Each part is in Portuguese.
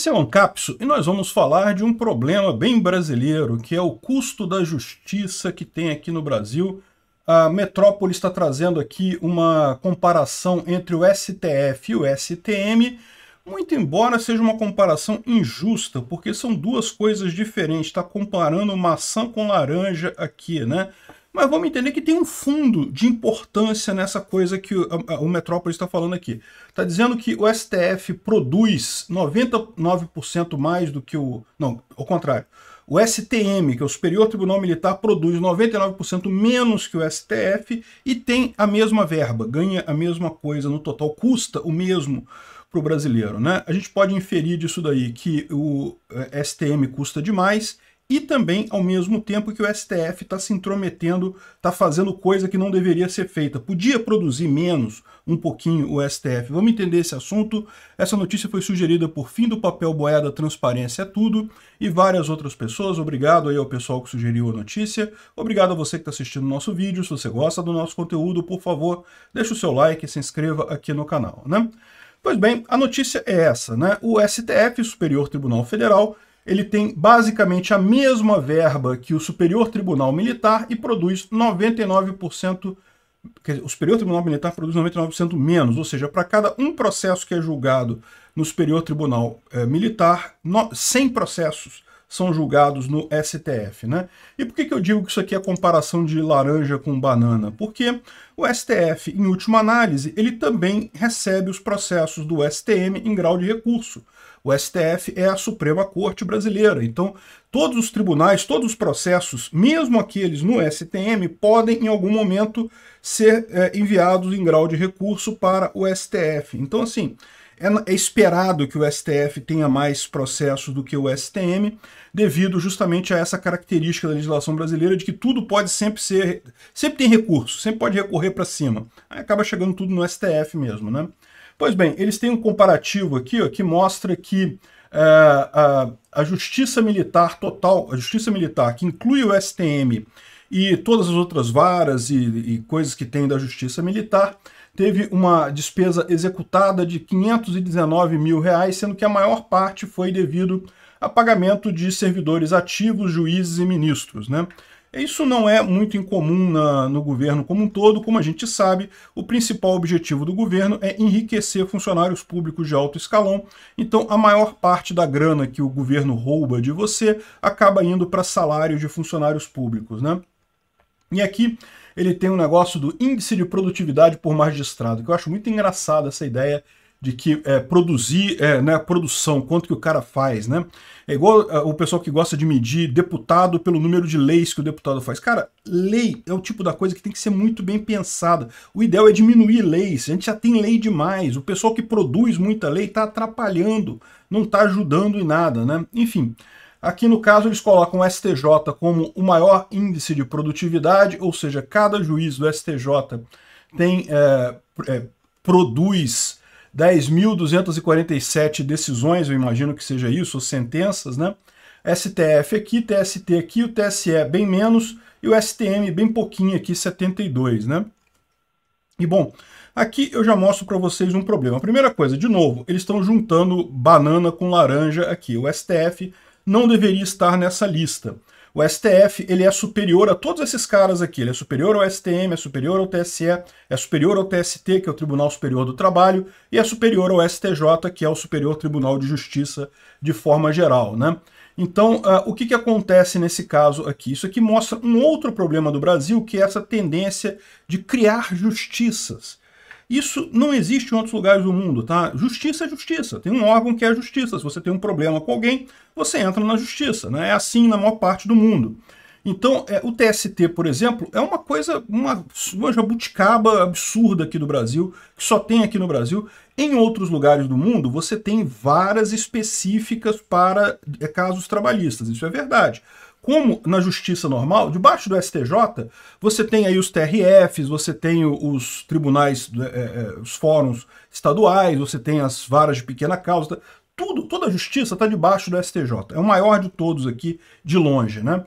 Esse é o Ancapso e nós vamos falar de um problema bem brasileiro, que é o custo da justiça que tem aqui no Brasil. A Metrópole está trazendo aqui uma comparação entre o STF e o STM, muito embora seja uma comparação injusta, porque são duas coisas diferentes. Está comparando maçã com laranja aqui, né? Mas vamos entender que tem um fundo de importância nessa coisa que o, o Metrópolis está falando aqui. Está dizendo que o STF produz 99% mais do que o. Não, ao contrário. O STM, que é o Superior Tribunal Militar, produz 99% menos que o STF e tem a mesma verba, ganha a mesma coisa no total, custa o mesmo para o brasileiro. Né? A gente pode inferir disso daí que o eh, STM custa demais e também, ao mesmo tempo, que o STF está se intrometendo, está fazendo coisa que não deveria ser feita. Podia produzir menos um pouquinho o STF. Vamos entender esse assunto. Essa notícia foi sugerida por Fim do Papel Boeda Transparência é Tudo e várias outras pessoas. Obrigado aí ao pessoal que sugeriu a notícia. Obrigado a você que está assistindo o nosso vídeo. Se você gosta do nosso conteúdo, por favor, deixe o seu like e se inscreva aqui no canal, né? Pois bem, a notícia é essa, né? O STF, Superior Tribunal Federal, ele tem basicamente a mesma verba que o Superior Tribunal Militar e produz 99%, dizer, o Superior Tribunal Militar produz 99% menos, ou seja, para cada um processo que é julgado no Superior Tribunal eh, Militar, no, 100 processos são julgados no STF. Né? E por que, que eu digo que isso aqui é comparação de laranja com banana? Porque o STF, em última análise, ele também recebe os processos do STM em grau de recurso. O STF é a Suprema Corte Brasileira. Então, todos os tribunais, todos os processos, mesmo aqueles no STM, podem em algum momento ser é, enviados em grau de recurso para o STF. Então, assim, é, é esperado que o STF tenha mais processos do que o STM, devido justamente a essa característica da legislação brasileira de que tudo pode sempre ser, sempre tem recurso, sempre pode recorrer para cima. Aí acaba chegando tudo no STF mesmo, né? Pois bem, eles têm um comparativo aqui ó, que mostra que é, a, a justiça militar total, a justiça militar que inclui o STM e todas as outras varas e, e, coisas que tem da justiça militar, teve uma despesa executada de 519 mil reais, sendo que a maior parte foi devido a pagamento de servidores ativos, juízes e ministros. Né? Isso não é muito incomum na, no governo como um todo, como a gente sabe, o principal objetivo do governo é enriquecer funcionários públicos de alto escalão, então a maior parte da grana que o governo rouba de você acaba indo para salários de funcionários públicos, né? E aqui ele tem um negócio do índice de produtividade por magistrado, que eu acho muito engraçado essa ideia de que é, produzir, é, né, produção, quanto que o cara faz, né? É igual é, o pessoal que gosta de medir deputado pelo número de leis que o deputado faz. Cara, lei é o tipo da coisa que tem que ser muito bem pensada. O ideal é diminuir leis. A gente já tem lei demais. O pessoal que produz muita lei está atrapalhando, não está ajudando em nada, né? Enfim. Aqui no caso eles colocam o STJ como o maior índice de produtividade, ou seja, cada juiz do STJ tem é, é produz 10.247 decisões, eu imagino que seja isso, ou sentenças, né? STF aqui, TST aqui, o TSE bem menos e o STM bem pouquinho aqui, 72, né? E bom, aqui eu já mostro para vocês um problema. A primeira coisa, de novo, eles estão juntando banana com laranja aqui. O STF não deveria estar nessa lista. O STF ele é superior a todos esses caras aqui. Ele é superior ao STM, é superior ao TSE, é superior ao TST, que é o Tribunal Superior do Trabalho, e é superior ao STJ, que é o Superior Tribunal de Justiça de forma geral. Né? Então, uh, o que, que acontece nesse caso aqui? Isso aqui mostra um outro problema do Brasil, que é essa tendência de criar justiças. Isso não existe em outros lugares do mundo, tá? Justiça é justiça. Tem um órgão que é a justiça. Se você tem um problema com alguém, você entra na justiça, né? É assim na maior parte do mundo. Então, é, o TST, por exemplo, é uma coisa, uma, uma jabuticaba absurda aqui do Brasil, que só tem aqui no Brasil. Em outros lugares do mundo, você tem varas específicas para é, casos trabalhistas, isso é verdade. Como na justiça normal, debaixo do STJ, você tem aí os TRFs, você tem os tribunais, é, é, os fóruns estaduais, você tem as varas de pequena causa, tudo, toda a justiça está debaixo do STJ. É o maior de todos aqui, de longe, né?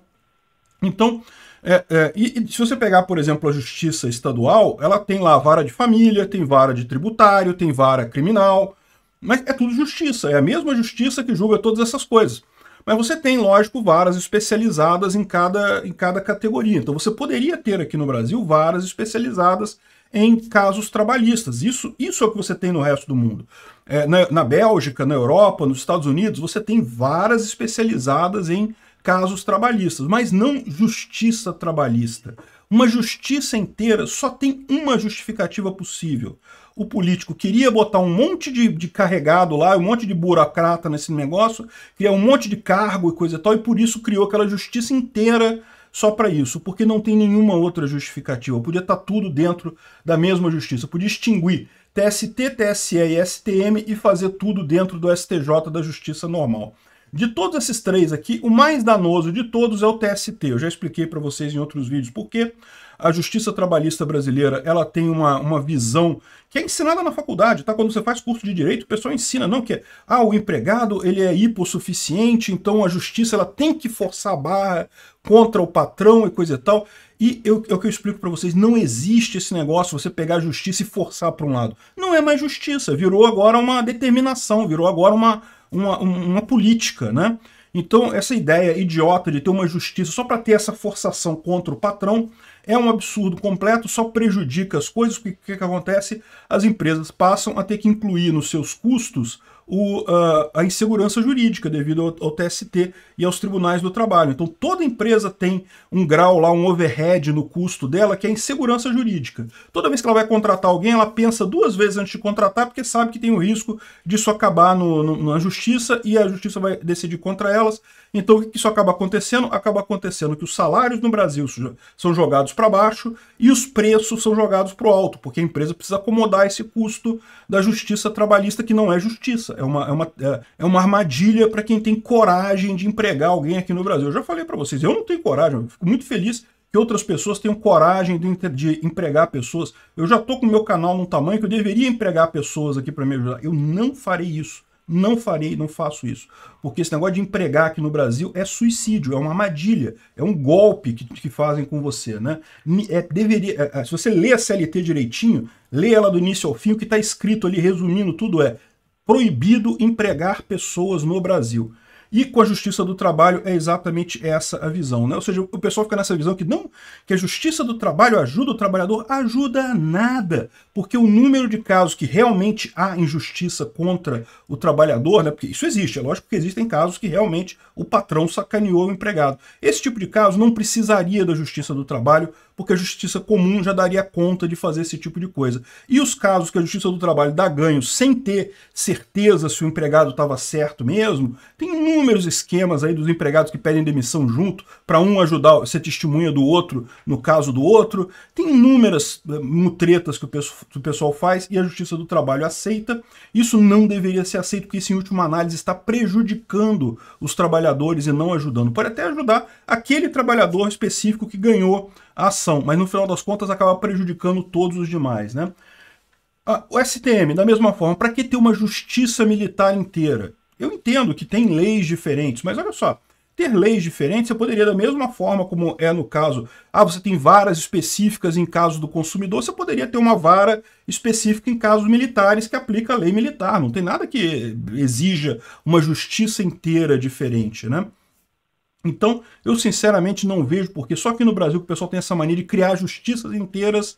Então, é, é, e, e, se você pegar, por exemplo, a justiça estadual, ela tem lá vara de família, tem vara de tributário, tem vara criminal, mas é tudo justiça, é a mesma justiça que julga todas essas coisas. Mas você tem, lógico, varas especializadas em cada, em cada categoria. Então você poderia ter aqui no Brasil varas especializadas em casos trabalhistas. Isso, isso é o que você tem no resto do mundo. É, na, na Bélgica, na Europa, nos Estados Unidos, você tem varas especializadas em casos trabalhistas, mas não justiça trabalhista. Uma justiça inteira só tem uma justificativa possível. O político queria botar um monte de, de, carregado lá, um monte de burocrata nesse negócio, criar um monte de cargo e coisa e tal, e por isso criou aquela justiça inteira só para isso, porque não tem nenhuma outra justificativa. Podia estar tá tudo dentro da mesma justiça, podia extinguir TST, TSE e STM e fazer tudo dentro do STJ da justiça normal. De todos esses três aqui, o mais danoso de todos é o TST. Eu já expliquei para vocês em outros vídeos porque a justiça trabalhista brasileira ela tem uma, uma visão que é ensinada na faculdade, tá? Quando você faz curso de direito, o pessoal ensina, não que é, ah, o empregado ele é hipossuficiente, então a justiça ela tem que forçar a barra contra o patrão e coisa e tal. E eu, é o que eu explico para vocês, não existe esse negócio você pegar a justiça e forçar para um lado. Não é mais justiça, virou agora uma determinação, virou agora uma uma, uma política, né? Então, essa ideia idiota de ter uma justiça só para ter essa forçação contra o patrão é um absurdo completo, só prejudica as coisas. O que, que, que acontece? As empresas passam a ter que incluir nos seus custos o, a, ah, a insegurança jurídica devido ao, ao, TST e aos tribunais do trabalho. Então, toda empresa tem um grau lá, um overhead no custo dela, que é a insegurança jurídica. Toda vez que ela vai contratar alguém, ela pensa duas vezes antes de contratar, porque sabe que tem o risco disso acabar no, no, na justiça e a justiça vai decidir contra elas. Então, o que isso acaba acontecendo? Acaba acontecendo que os salários no Brasil são jogados para baixo e os preços são jogados para o alto, porque a empresa precisa acomodar esse custo da justiça trabalhista, que não é justiça, é uma, é uma, é, é uma armadilha para quem tem coragem de empregar alguém aqui no Brasil. Eu já falei para vocês, eu não tenho coragem, eu fico muito feliz que outras pessoas tenham coragem de, de empregar pessoas. Eu já estou com o meu canal num tamanho que eu deveria empregar pessoas aqui para me ajudar. Eu não farei isso. Não farei, não faço isso. Porque esse negócio de empregar aqui no Brasil é suicídio, é uma armadilha, é um golpe que, que fazem com você, né? É, deveria, é, é, se você lê a CLT direitinho, lê ela do início ao fim, o que está escrito ali, resumindo tudo é proibido empregar pessoas no Brasil. E com a justiça do trabalho é exatamente essa a visão. Né? Ou seja, o pessoal fica nessa visão que não, que a justiça do trabalho ajuda o trabalhador, ajuda nada. Porque o número de casos que realmente há injustiça contra o trabalhador, né? porque isso existe, é lógico que existem casos que realmente o patrão sacaneou o empregado. Esse tipo de caso não precisaria da justiça do trabalho, porque a justiça comum já daria conta de fazer esse tipo de coisa. E os casos que a justiça do trabalho dá ganho sem ter certeza se o empregado estava certo mesmo, tem inúmeros inúmeros esquemas aí dos empregados que pedem demissão junto, para um ajudar, ser testemunha do outro no caso do outro. Tem inúmeras eh, mutretas que o, que o pessoal faz e a Justiça do Trabalho aceita. Isso não deveria ser aceito, porque isso, em última análise, está prejudicando os trabalhadores e não ajudando. Pode até ajudar aquele trabalhador específico que ganhou a ação, mas no final das contas acaba prejudicando todos os demais, né? o STM, da mesma forma, para que ter uma justiça militar inteira? Eu entendo que tem leis diferentes, mas olha só, ter leis diferentes, você poderia, da mesma forma como é no caso, ah, você tem varas específicas em caso do consumidor, você poderia ter uma vara específica em casos militares que aplica a lei militar. Não tem nada que exija uma justiça inteira diferente, né? Então, eu sinceramente não vejo porque só aqui no Brasil que o pessoal tem essa mania de criar justiças inteiras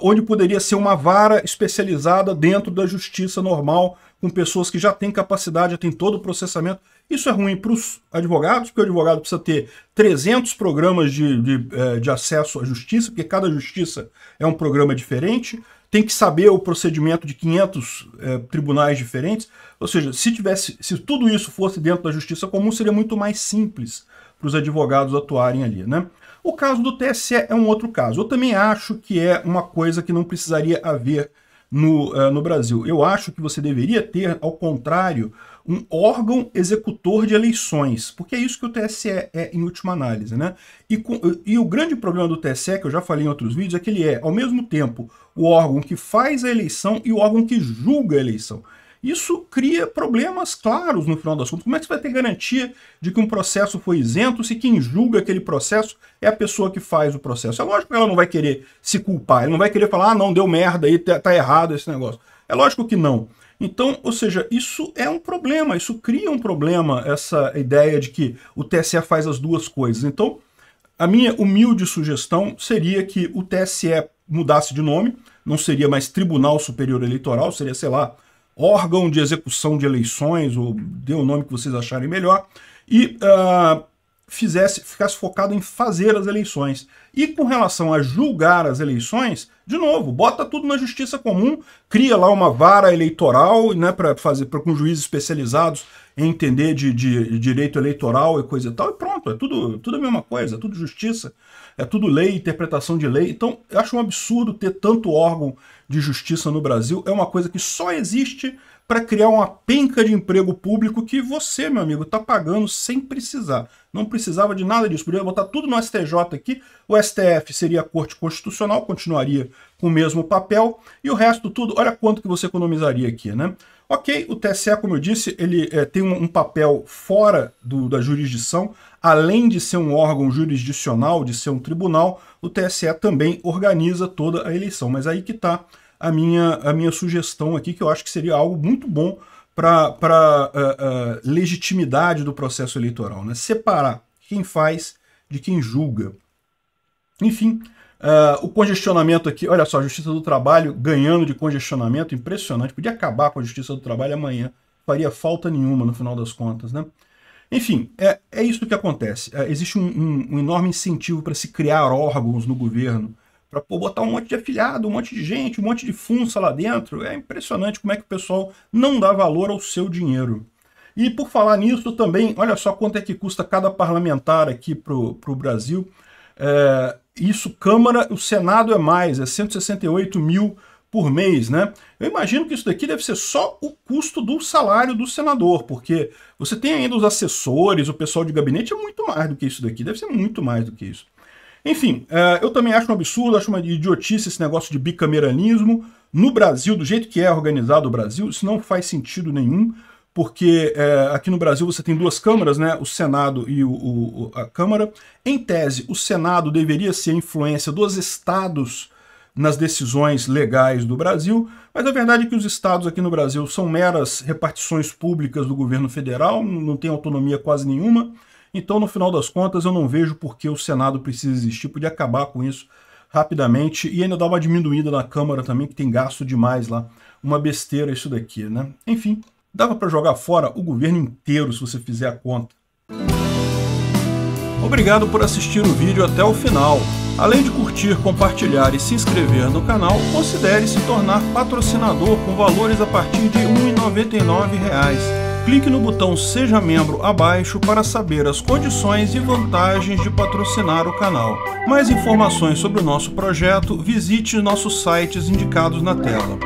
onde poderia ser uma vara especializada dentro da justiça normal, com pessoas que já têm capacidade, já têm todo o processamento. Isso é ruim para os advogados, porque o advogado precisa ter 300 programas de, de, eh, de, acesso à justiça, porque cada justiça é um programa diferente, tem que saber o procedimento de 500 é, eh, tribunais diferentes. Ou seja, se, tivesse, se tudo isso fosse dentro da justiça comum, seria muito mais simples para os advogados atuarem ali. Né? O caso do TSE é um outro caso. Eu também acho que é uma coisa que não precisaria haver no, uh, no Brasil. Eu acho que você deveria ter, ao contrário, um órgão executor de eleições, porque é isso que o TSE é em última análise, né? E, com, e o grande problema do TSE, que eu já falei em outros vídeos, é que ele é, ao mesmo tempo, o órgão que faz a eleição e o órgão que julga a eleição. Isso cria problemas claros no final das contas. Como é que você vai ter garantia de que um processo foi isento se quem julga aquele processo é a pessoa que faz o processo? É lógico que ela não vai querer se culpar, ela não vai querer falar, ah, não, deu merda aí, tá, tá errado esse negócio. É lógico que não. Então, ou seja, isso é um problema, isso cria um problema, essa ideia de que o TSE faz as duas coisas. Então, a minha humilde sugestão seria que o TSE mudasse de nome, não seria mais Tribunal Superior Eleitoral, seria, sei lá, órgão de execução de eleições, ou dê o nome que vocês acharem melhor, e uh, fizesse, ficasse focado em fazer as eleições. E com relação a julgar as eleições, de novo, bota tudo na justiça comum, cria lá uma vara eleitoral, né, para fazer pra, com juízes especializados em entender de, de, de, direito eleitoral e coisa e tal, e pronto, é tudo, tudo a mesma coisa, é tudo justiça, é tudo lei, interpretação de lei. Então, eu acho um absurdo ter tanto órgão de justiça no Brasil, é uma coisa que só existe para criar uma penca de emprego público que você, meu amigo, está pagando sem precisar. Não precisava de nada disso. Podia botar tudo no STJ aqui. O STF seria a Corte Constitucional, continuaria com o mesmo papel. E o resto tudo, olha quanto que você economizaria aqui, né? Ok, o TSE, como eu disse, ele é, tem um, um, papel fora do, da jurisdição, além de ser um órgão jurisdicional, de ser um tribunal, o TSE também organiza toda a eleição. Mas aí que está a minha, a minha sugestão aqui, que eu acho que seria algo muito bom para a uh, é, uh, é, legitimidade do processo eleitoral, né? separar quem faz de quem julga. Enfim, Uh, o congestionamento aqui, olha só, a Justiça do Trabalho ganhando de congestionamento, impressionante. Podia acabar com a Justiça do Trabalho amanhã, faria falta nenhuma no final das contas, né? Enfim, é, é isso que acontece. É, existe um, um, um, enorme incentivo para se criar órgãos no governo, para botar um monte de afiliado, um monte de gente, um monte de funça lá dentro. É impressionante como é que o pessoal não dá valor ao seu dinheiro. E por falar nisso também, olha só quanto é que custa cada parlamentar aqui para o Brasil. É, isso, Câmara, o Senado é mais, é 168 mil por mês, né? Eu imagino que isso daqui deve ser só o custo do salário do senador, porque você tem ainda os assessores, o pessoal de gabinete, é muito mais do que isso daqui, deve ser muito mais do que isso. Enfim, é, eu também acho um absurdo, acho uma idiotice esse negócio de bicameralismo. No Brasil, do jeito que é organizado o Brasil, isso não faz sentido nenhum porque é, aqui no Brasil você tem duas câmaras, né? o Senado e o, o, a Câmara. Em tese, o Senado deveria ser a influência dos estados nas decisões legais do Brasil, mas a verdade é que os estados aqui no Brasil são meras repartições públicas do governo federal, não tem autonomia quase nenhuma, então no final das contas eu não vejo por que o Senado precisa existir, podia acabar com isso rapidamente e ainda dar uma diminuída na Câmara também, que tem gasto demais lá. Uma besteira isso daqui, né? Enfim, Dava para jogar fora o governo inteiro se você fizer a conta. Obrigado por assistir o vídeo até o final. Além de curtir, compartilhar e se inscrever no canal, considere se tornar patrocinador com valores a partir de R$ 1,99. Clique no botão Seja Membro abaixo para saber as condições e vantagens de patrocinar o canal. Mais informações sobre o nosso projeto, visite nossos sites indicados na tela.